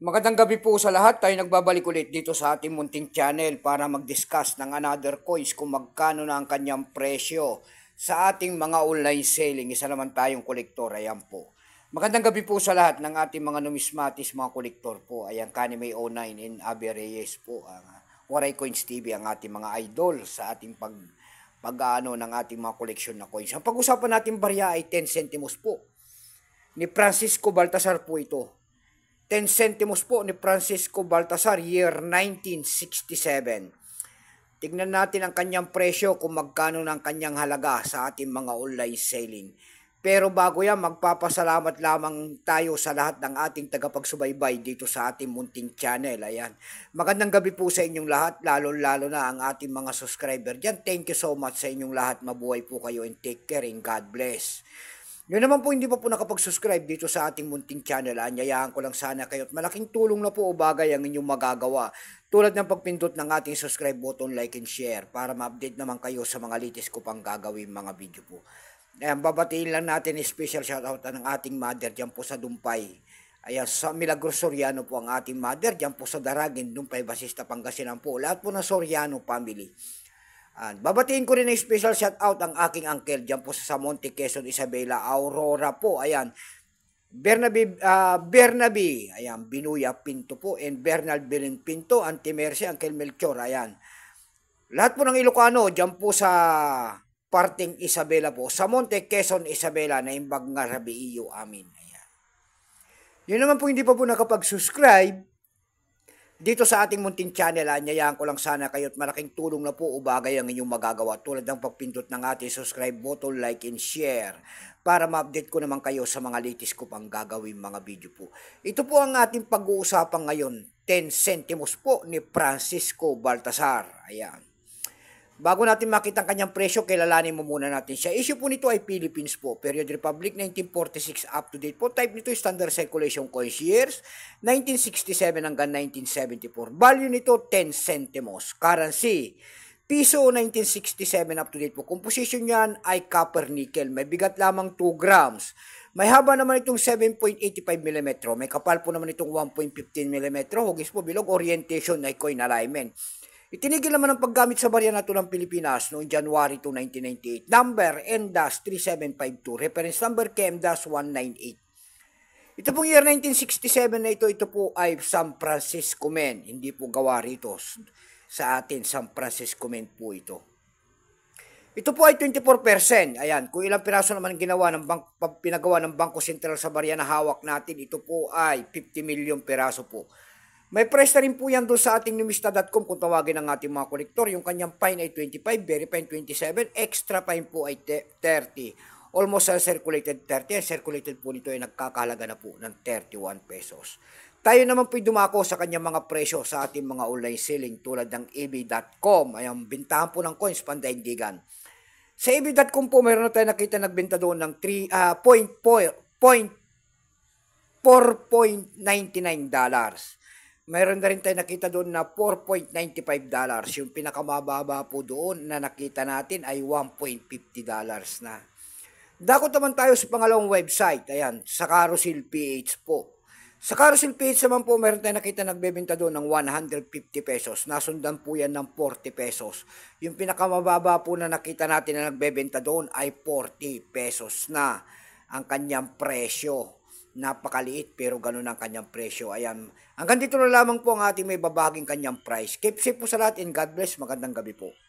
Magandang gabi po sa lahat. Tayo nagbabalik ulit dito sa ating munting channel para mag-discuss ng another coins kung magkano na ang kanyang presyo sa ating mga online selling. Isa naman tayong kolektor. Ayan po. Magandang gabi po sa lahat ng ating mga numismatis, mga kolektor po. Ayan, Kanime 09 in Abby Reyes po. Ang Waray Coins TV, ang ating mga idol sa ating pag pag-ano ng ating mga koleksyon na coins. Ang pag-usapan natin barya ay 10 centimos po. Ni Francisco Baltasar po ito 10 centimos po ni Francisco Baltasar year 1967. Tignan natin ang kanyang presyo kung magkano ng kanyang halaga sa ating mga online selling. Pero bago yan, magpapasalamat lamang tayo sa lahat ng ating tagapagsubaybay dito sa ating munting channel. Ayan. Magandang gabi po sa inyong lahat, lalo-lalo na ang ating mga subscriber dyan. Thank you so much sa inyong lahat. Mabuhay po kayo and take care and God bless. Yun naman po hindi pa po nakapag-subscribe dito sa ating munting channel. Anyayahan ko lang sana kayo at malaking tulong na po o bagay ang inyong magagawa. Tulad ng pagpindot ng ating subscribe button, like and share para ma-update naman kayo sa mga latest ko pang gagawin mga video po. Ayan, babatiin lang natin special shoutout ng ating mother dyan po sa Dumpay. Ayan, sa Milagros Soriano po ang ating mother dyan po sa Daragin, Dumpay, Basista, Pangasinan po. Lahat po ng Soriano family. And babatiin ko rin ng special shout out ang aking uncle diyan po sa Monte Quezon, Isabela, Aurora po. Ayan. Bernabe, uh, Bernabe, ayan, Binuya Pinto po, and Bernal Belin Pinto, Auntie Mercy, Uncle Melchor, ayan. Lahat po ng Ilocano, dyan po sa parting Isabela po, sa Monte Quezon, Isabela, na imbag nga rabi iyo, amin. Ayan. Yun naman po hindi pa po nakapag-subscribe, dito sa ating munting Channel, anyayahan ah, ko lang sana kayo at malaking tulong na po o bagay ang inyong magagawa tulad ng pagpindot ng ating subscribe button, like and share para ma-update ko naman kayo sa mga latest ko pang gagawin mga video po. Ito po ang ating pag-uusapan ngayon, 10 centimos po ni Francisco Baltasar. Ayan. Bago natin makita ang kanyang presyo, kilalanin mo muna natin siya. Issue po nito ay Philippines po. Period Republic 1946 up to date po. Type nito standard circulation coins years 1967 hanggang 1974. Value nito 10 centimos. Currency Piso 1967 up to date po. Composition niyan ay copper nickel. May bigat lamang 2 grams. May haba naman itong 7.85 mm. May kapal po naman itong 1.15 mm. Hugis po bilog orientation ay coin alignment. Itinigil naman ang paggamit sa barya nato ng Pilipinas noong January 2, 1998. Number N-3752, reference number KM-198. Ito pong year 1967 na ito, ito po ay San Francisco men. Hindi po gawa rito sa atin, San Francisco men po ito. Ito po ay 24%. Ayan, kung ilang piraso naman ginawa ng bank, pinagawa ng Bangko Sentral sa barya na hawak natin, ito po ay 50 million piraso po. May price na rin po yan doon sa ating numista.com kung tawagin ang ating mga kolektor. Yung kanyang fine ay 25, very fine 27, extra fine po ay 30. Almost uncirculated 30. Ang circulated po nito ay nagkakalaga na po ng 31 pesos. Tayo naman po dumako sa kanyang mga presyo sa ating mga online selling tulad ng eBay.com. Ayan, bintahan po ng coins, pandaindigan. Sa eBay.com po, mayroon na tayo nakita nagbenta doon ng 3, uh, 4.99 dollars. Mayroon na rin tayo nakita doon na 4.95 dollars. Yung pinakamababa po doon na nakita natin ay 1.50 dollars na. Dako naman tayo sa pangalawang website. Ayan, sa Carousel PH po. Sa Carousel PH naman po, mayroon tayo nakita nagbebenta doon ng 150 pesos. Nasundan po yan ng 40 pesos. Yung pinakamababa po na nakita natin na nagbebenta doon ay 40 pesos na ang kanyang presyo napakaliit pero ganun ang kanyang presyo. Ayan. Hanggang dito na lamang po ang ating may babaging kanyang price. Keep safe po sa lahat and God bless. Magandang gabi po.